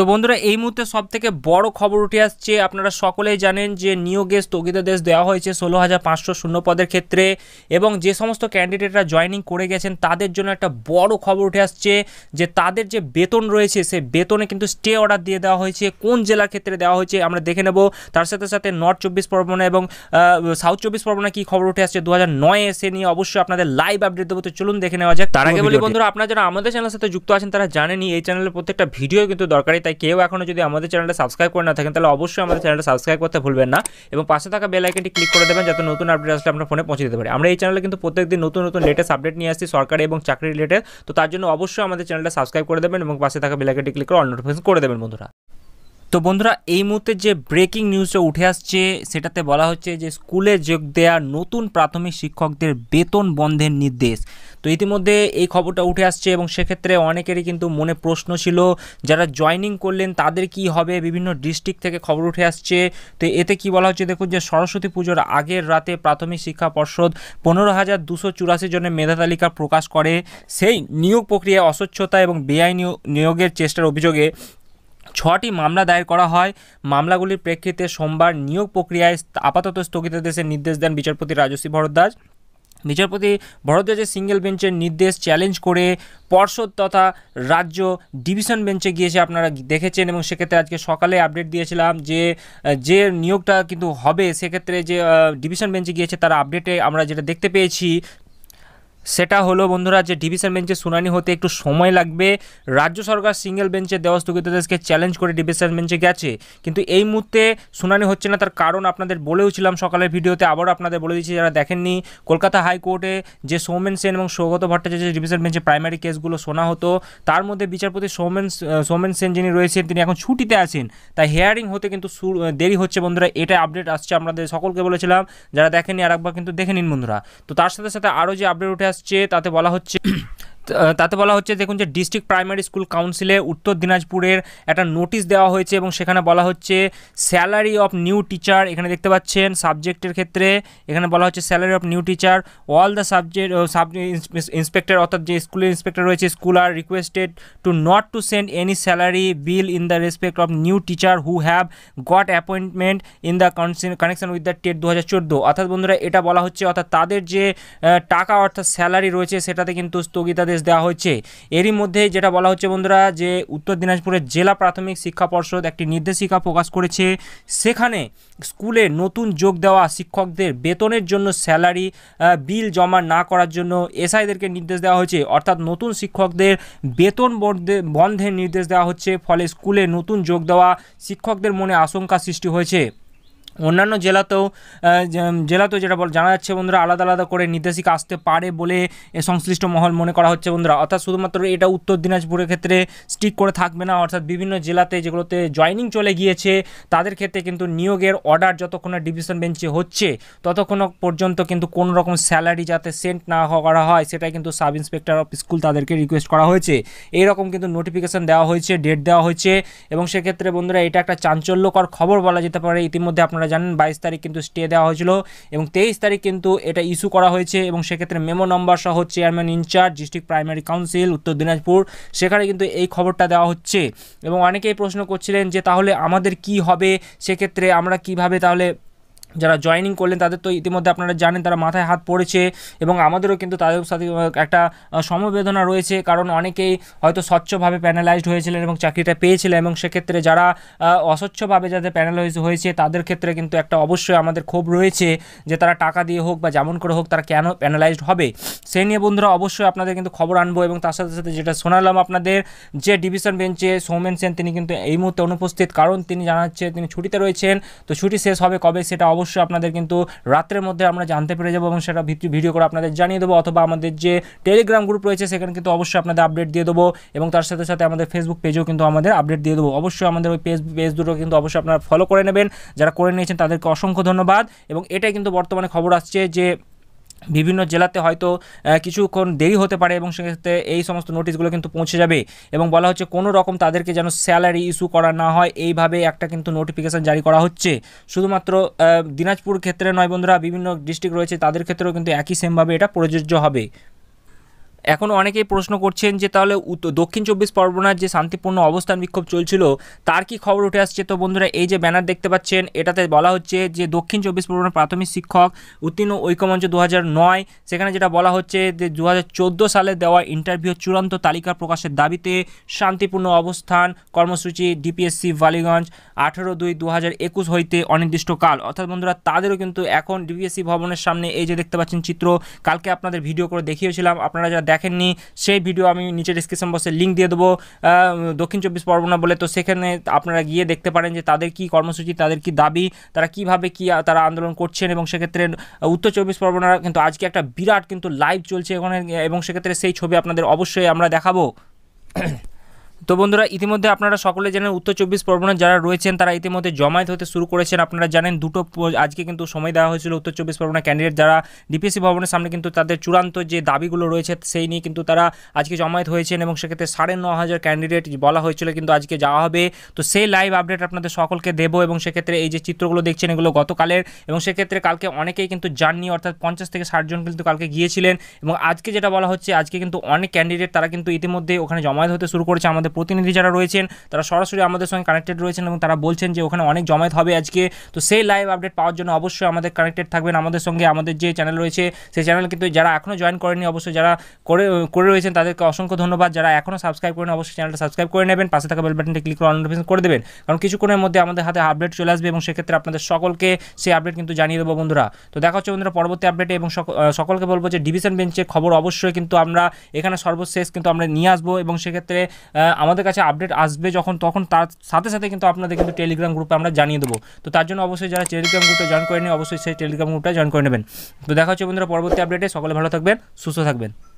তো বন্ধুরা এই মুহূর্তে সব থেকে বড় খবর উঠে আসছে আপনারা সকলেই জানেন যে নিয়োগে স্থগিতাদেশ দেওয়া হয়েছে ষোলো হাজার পাঁচশো শূন্য পদের ক্ষেত্রে এবং যে সমস্ত ক্যান্ডিডেটরা জয়নিং করে গেছেন তাদের জন্য একটা বড় খবর উঠে আসছে যে তাদের যে বেতন রয়েছে সে বেতনে কিন্তু স্টে অর্ডার দিয়ে দেওয়া হয়েছে কোন জেলার ক্ষেত্রে দেওয়া হয়েছে আমরা দেখে নেব তার সাথে সাথে নর্থ চব্বিশ পরগনা এবং সাউথ চব্বিশ পরগনা কি খবর উঠে আসছে দু হাজার নয় এসে নিয়ে অবশ্যই আপনাদের লাইভ আপডেট দেবো তো চলুন দেখে নেওয়া যাক তার আগে বলি বন্ধুরা আপনারা যারা আমাদের চ্যানেলের সাথে যুক্ত আছেন তারা জানেনি এই চ্যানেলের প্রত্যেকটা ভিডিও কিন্তু দরকারি তাই কেউ এখনও যদি আমাদের চ্যানেলটা সাবস্ক্রাইব করে না থাকেন তাহলে অবশ্যই আমাদের চ্যানেলটা সাবস্ক্রাইব করতে ভুলবেন না এবং পাশে থাকা বেল আইকনটি ক্লিক করে দেবেন যাতে নতুন আপডেট আসলে আপনার ফোনে পৌঁছে দিতে পারে আমরা এই চ্যানেলে কিন্তু প্রত্যেকদিন নতুন নতুন লেটেস্ট আপডেট নিয়ে আসছি সরকারি এবং চাকরি রিলেটেড তো তার জন্য অবশ্যই আমাদের চ্যানেলটা সাবস্ক্রাইব করে দেবেন এবং পাশে থাকা বেল আইকনটি ক্লিক করে অল নোটিফিকেশন করে দেবেন বন্ধুরা তো বন্ধুরা এই মুহূর্তে যে ব্রেকিং নিউজটা উঠে আসছে সেটাতে বলা হচ্ছে যে স্কুলে যোগ দেওয়া নতুন প্রাথমিক শিক্ষকদের বেতন বন্ধের নির্দেশ তো ইতিমধ্যে এই খবরটা উঠে আসছে এবং সেক্ষেত্রে অনেকেরই কিন্তু মনে প্রশ্ন ছিল যারা জয়নিং করলেন তাদের কি হবে বিভিন্ন ডিস্ট্রিক্ট থেকে খবর উঠে আসছে তো এতে কি বলা হচ্ছে দেখুন যে সরস্বতী পুজোর আগের রাতে প্রাথমিক শিক্ষা পর্ষদ পনেরো হাজার দুশো চুরাশি জনের মেধা তালিকা প্রকাশ করে সেই নিয়োগ প্রক্রিয়ায় অস্বচ্ছতা এবং বেআইনি নিয়োগের চেষ্টার অভিযোগে ছটি মামলা দায়ের করা হয় মামলাগুলির প্রেক্ষিতে সোমবার নিয়োগ প্রক্রিয়ায় আপাতত স্থগিতাদেশের নির্দেশ দেন বিচারপতি রাজশ্রী ভরদ্বাজ বিচারপতি ভরদ্বাজের সিঙ্গেল বেঞ্চের নির্দেশ চ্যালেঞ্জ করে পর্ষদ তথা রাজ্য ডিভিশন বেঞ্চে গিয়েছে আপনারা দেখেছেন এবং সেক্ষেত্রে আজকে সকালে আপডেট দিয়েছিলাম যে যে নিয়োগটা কিন্তু হবে সেক্ষেত্রে যে ডিভিশন বেঞ্চে গিয়েছে তার আপডেটে আমরা যেটা দেখতে পেয়েছি সেটা হলো বন্ধুরা যে ডিভিশন বেঞ্চে শুনানি হতে একটু সময় লাগবে রাজ্য সরকার সিঙ্গেল বেঞ্চে দেওয়া স্থগিতাদেশকে চ্যালেঞ্জ করে ডিভিশন বেঞ্চে গেছে কিন্তু এই মুহূর্তে শুনানি হচ্ছে না তার কারণ আপনাদের বলেওছিলাম সকালের ভিডিওতে আবারও আপনাদের বলে দিচ্ছি যারা দেখেননি কলকাতা হাইকোর্টে যে সৌমেন সেন এবং সৌগত ভট্টাচার্য ডিভিশন বেঞ্চে প্রাইমারি কেসগুলো শোনা হতো তার মধ্যে বিচারপতি সৌমেন সৌমেন সেন যিনি রয়েছেন তিনি এখন ছুটিতে আছেন তাই হেয়ারিং হতে কিন্তু দেরি হচ্ছে বন্ধুরা এটা আপডেট আসছে আপনাদের সকলকে বলেছিলাম যারা দেখেনি আর একবার কিন্তু দেখে নিন বন্ধুরা তো তার সাথে সাথে আরও যে আপডেট উঠে আসছে তাতে বলা হচ্ছে তাতে বলা হচ্ছে দেখুন যে ডিস্ট্রিক্ট প্রাইমারি স্কুল কাউন্সিলে উত্তর দিনাজপুরের একটা নোটিশ দেওয়া হয়েছে এবং সেখানে বলা হচ্ছে স্যালারি অফ নিউ টিচার এখানে দেখতে পাচ্ছেন সাবজেক্টের ক্ষেত্রে এখানে বলা হচ্ছে salary of new teacher all the subject sub inspector অর্থাৎ যে স্কুলের ইন্সপেক্টর রয়েছে school are requested to not to send any salary bill in the respect of new teacher who have got appointment in the connection with the TET দু হাজার চোদ্দো অর্থাৎ বন্ধুরা এটা বলা হচ্ছে অর্থাৎ তাদের যে টাকা অর্থাৎ স্যালারি রয়েছে সেটাতে কিন্তু স্থগিতাদের দেওয়া হয়েছে এরই মধ্যে যেটা বলা হচ্ছে বন্ধুরা যে উত্তর দিনাজপুরের জেলা প্রাথমিক শিক্ষা পর্ষদ একটি নির্দেশিকা প্রকাশ করেছে সেখানে স্কুলে নতুন যোগ দেওয়া শিক্ষকদের বেতনের জন্য স্যালারি বিল জমা না করার জন্য এসআইদেরকে নির্দেশ দেওয়া হয়েছে অর্থাৎ নতুন শিক্ষকদের বেতন বন্ধের নির্দেশ দেওয়া হচ্ছে ফলে স্কুলে নতুন যোগ দেওয়া শিক্ষকদের মনে আশঙ্কা সৃষ্টি হয়েছে অন্যান্য জেলাতেও জেলাতেও যেটা বল জানা যাচ্ছে বন্ধুরা আলাদা আলাদা করে নির্দেশিকা আসতে পারে বলে সংশ্লিষ্ট মহল মনে করা হচ্ছে বন্ধুরা অর্থাৎ শুধুমাত্র এটা উত্তর দিনাজপুরের ক্ষেত্রে স্টিক করে থাকবে না অর্থাৎ বিভিন্ন জেলাতে যেগুলোতে জয়নিং চলে গিয়েছে তাদের ক্ষেত্রে কিন্তু নিয়োগের অর্ডার যতক্ষণ ডিভিশন বেঞ্চে হচ্ছে ততক্ষণ পর্যন্ত কিন্তু কোনো রকম স্যালারি যাতে সেন্ট না করা হয় সেটাই কিন্তু সাব ইন্সপেক্টর অফ স্কুল তাদেরকে রিকোয়েস্ট করা হয়েছে এইরকম কিন্তু নোটিফিকেশান দেওয়া হয়েছে ডেট দেওয়া হয়েছে এবং সেক্ষেত্রে বন্ধুরা এটা একটা চাঞ্চল্যকর খবর বলা যেতে পারে ইতিমধ্যে আপনারা জানেন বাইশ তারিখ কিন্তু স্টে দেওয়া হয়েছিল এবং তেইশ তারিখ কিন্তু এটা ইস্যু করা হয়েছে এবং সেক্ষেত্রে মেমো নম্বর সহ chairman in-charge district primary council Uttar Dinajpur সেখানে কিন্তু এই খবরটা দেওয়া হচ্ছে এবং অনেকেই প্রশ্ন করছিলেন যে তাহলে আমাদের কি হবে সেক্ষেত্রে আমরা কিভাবে তাহলে যারা জয়নিং করলেন তাদের তো ইতিমধ্যে আপনারা জানেন তারা মাথায় হাত পড়েছে এবং আমাদেরও কিন্তু তাদের সাথে একটা সমবেদনা রয়েছে কারণ অনেকেই হয়তো স্বচ্ছভাবে প্যানেলাইজড হয়েছিলেন এবং চাকরিটা পেয়েছিলেন এবং সেক্ষেত্রে যারা অস্বচ্ছভাবে যাদের প্যানালাইজ হয়েছে তাদের ক্ষেত্রে কিন্তু একটা অবশ্যই আমাদের ক্ষোভ রয়েছে যে তারা টাকা দিয়ে হোক বা যেমন করে হোক তারা কেন প্যানেলাইজড হবে সেই নিয়ে বন্ধুরা অবশ্যই আপনাদের কিন্তু খবর আনবো এবং তার সাথে সাথে যেটা শোনালাম আপনাদের যে ডিভিশন বেঞ্চে সৌমেন সেন তিনি কিন্তু এই মুহূর্তে অনুপস্থিত কারণ তিনি জানাচ্ছে তিনি ছুটিতে রয়েছেন তো ছুটি শেষ হবে কবে সেটা অবশ্যই আপনাদের কিন্তু রাত্রের মধ্যে আমরা জানতে পেরে যাবো এবং সেটা ভিডিও করে আপনাদের জানিয়ে দেবো অথবা আমাদের যে টেলিগ্রাম গ্রুপ রয়েছে সেখানে কিন্তু অবশ্যই আপনাদের আপডেট দিয়ে দেবো এবং তার সাথে সাথে আমাদের ফেসবুক পেজেও কিন্তু আমাদের আপডেট দিয়ে দেবো অবশ্যই আমাদের ওই পেজ পেজ দুটো কিন্তু অবশ্যই আপনারা ফলো করে নেবেন যারা করে নিয়েছেন তাদেরকে অসংখ্য ধন্যবাদ এবং এটাই কিন্তু বর্তমানে খবর আসছে যে বিভিন্ন জেলাতে হয়তো কিছুক্ষণ দেরি হতে পারে এবং সেক্ষেত্রে এই সমস্ত নোটিশগুলো কিন্তু পৌঁছে যাবে এবং বলা হচ্ছে কোনো রকম তাদেরকে যেন স্যালারি ইস্যু করা না হয় এইভাবে একটা কিন্তু নোটিফিকেশান জারি করা হচ্ছে শুধুমাত্র দিনাজপুর ক্ষেত্রে নয় বন্ধুরা বিভিন্ন ডিস্ট্রিক্ট রয়েছে তাদের ক্ষেত্রেও কিন্তু একই সেমভাবে এটা প্রযোজ্য হবে এখন অনেকেই প্রশ্ন করছেন যে তাহলে দক্ষিণ চব্বিশ পরগনার যে শান্তিপূর্ণ অবস্থান বিক্ষোভ চলছিল তার কি খবর উঠে আসছে তো বন্ধুরা এই যে ব্যানার দেখতে পাচ্ছেন এটাতে বলা হচ্ছে যে দক্ষিণ চব্বিশ পরগনার প্রাথমিক শিক্ষক উত্তীর্ণ ঐক্যমঞ্চ দু নয় সেখানে যেটা বলা হচ্ছে যে দু সালে দেওয়া ইন্টারভিউ চূড়ান্ত তালিকা প্রকাশের দাবিতে শান্তিপূর্ণ অবস্থান কর্মসূচি ডিপিএসসি বালিগঞ্জ আঠেরো দুই দু হইতে অনির্দিষ্টকাল অর্থাৎ বন্ধুরা তাদেরও কিন্তু এখন ডিপিএসসি ভবনের সামনে এই যে দেখতে পাচ্ছেন চিত্র কালকে আপনাদের ভিডিও করে দেখিয়েছিলাম আপনারা যারা দেখেননি সেই ভিডিও আমি নিচে ডিসক্রিপশন বক্সে লিঙ্ক দিয়ে দেবো দক্ষিণ চব্বিশ পরগনা বলে তো সেখানে আপনারা গিয়ে দেখতে পারেন যে তাদের কি কর্মসূচি তাদের কি দাবি তারা কিভাবে কি তারা আন্দোলন করছেন এবং সেক্ষেত্রে উত্তর চব্বিশ পরগনার কিন্তু আজকে একটা বিরাট কিন্তু লাইভ চলছে ওখানে এবং সেক্ষেত্রে সেই ছবি আপনাদের অবশ্যই আমরা দেখাবো তো বন্ধুরা ইতিমধ্যে আপনারা সকলে জানেন উত্তর চব্বিশ পরগনা যারা রয়েছেন তারা ইতিমধ্যে জমায়েত হতে শুরু করেছেন আপনারা জানেন দুটো আজকে কিন্তু সময় দেওয়া হয়েছিল উত্তর চব্বিশ পরগনা ক্যান্ডিডেট যারা ডিপিসি ভবনের সামনে কিন্তু তাদের চূড়ান্ত যে দাবিগুলো রয়েছে সেই নিয়ে কিন্তু তারা আজকে জমায়েত হয়েছেন এবং সেক্ষেত্রে সাড়ে ন হাজার ক্যান্ডিডেট বলা হয়েছিল কিন্তু আজকে যাওয়া হবে তো সেই লাইভ আপডেট আপনাদের সকলকে দেবো এবং সেক্ষেত্রে এই যে চিত্রগুলো দেখছেন এগুলো গতকালের এবং সেক্ষেত্রে কালকে অনেকেই কিন্তু জার্নি অর্থাৎ পঞ্চাশ থেকে ষাটজন কিন্তু কালকে গিয়েছিলেন এবং আজকে যেটা বলা হচ্ছে আজকে কিন্তু অনেক ক্যান্ডিডেট তারা কিন্তু ইতিমধ্যে ওখানে জমায়েত হতে শুরু করেছে আমাদের আমাদের প্রতিনিধি যারা রয়েছেন তারা সরাসরি আমাদের সঙ্গে কানেক্টেড রয়েছেন এবং তারা বলছেন যে ওখানে অনেক জমায়েত হবে আজকে তো সেই লাইভ আপডেট পাওয়ার জন্য অবশ্যই আমাদের কানেক্টেড থাকবেন আমাদের সঙ্গে আমাদের যে চ্যানেল রয়েছে সেই চ্যানেল কিন্তু যারা এখনও জয়েন করেনি অবশ্যই যারা করে করে রয়েছেন তাদেরকে অসংখ্য ধন্যবাদ যারা এখনও সাবস্ক্রাইব করেন অবশ্যই চ্যানেলটা সাবস্ক্রাইব করে নেবেন পাশে থাকা বেল বাটনটি ক্লিক করে অন নোটিফিকেশন করে দেবেন কারণ কিছুক্ষণের মধ্যে আমাদের হাতে আপডেট চলে আসবে এবং সেক্ষেত্রে আপনাদের সকলকে সেই আপডেট কিন্তু জানিয়ে দেবো বন্ধুরা তো দেখা হচ্ছে বন্ধুরা পরবর্তী আপডেটে এবং সকলকে বলবো যে ডিভিশন বেঞ্চের খবর অবশ্যই কিন্তু আমরা এখানে সর্বশেষ কিন্তু আমরা নিয়ে আসবো এবং সেক্ষেত্রে আমাদের কাছে আপডেট আসবে যখন তখন তার সাথে সাথে কিন্তু আপনাদের কিন্তু টেলিগ্রাম গ্রুপে আমরা জানিয়ে দেবো তো তার জন্য অবশ্যই যারা টেলিগ্রাম গ্রুপে জয়েন করেনি অবশ্যই সেই টেলিগ্রাম গ্রুপটা জয়েন করে নেবেন তো দেখা হচ্ছে বন্ধুরা পরবর্তী আপডেটে সকলে ভালো থাকবেন সুস্থ থাকবেন